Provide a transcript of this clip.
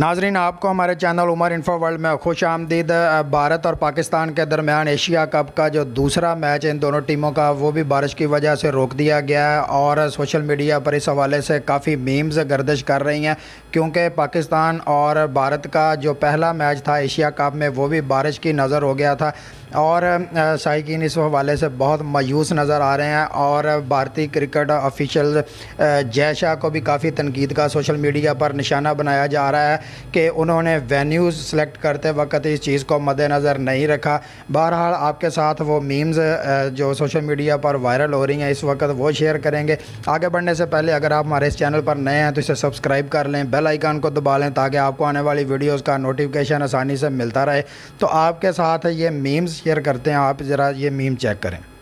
नाजरीन आपको हमारे चैनल उमर इन्फो वर्ल्ड में खुश आमदीद भारत और पाकिस्तान के दरमियान एशिया कप का जो दूसरा मैच इन दोनों टीमों का वो भी बारिश की वजह से रोक दिया गया है और सोशल मीडिया पर इस हवाले से काफ़ी मीम्स गर्दिश कर रही हैं क्योंकि पाकिस्तान और भारत का जो पहला मैच था एशिया कप में वो भी बारिश की नज़र हो गया था और शाइकिन इस हवाले से बहुत मायूस नज़र आ रहे हैं और भारतीय क्रिकेट ऑफिशल जय शाह को भी काफ़ी तनकीद का सोशल मीडिया पर निशाना बनाया जा रहा है कि उन्होंने वेन्यूज़ सेलेक्ट करते वक्त इस चीज़ को मद्देनज़र नहीं रखा बहरहाल आपके साथ वो मीम्स जो सोशल मीडिया पर वायरल हो रही हैं इस वक्त वो शेयर करेंगे आगे बढ़ने से पहले अगर आप हमारे इस चैनल पर नए हैं तो इसे सब्सक्राइब कर लें बेल आइकान को दबा लें ताकि आपको आने वाली वीडियोज़ का नोटिफिकेशन आसानी से मिलता रहे तो आपके साथ ये मीम्स शेयर करते हैं आप ज़रा ये मीम चेक करें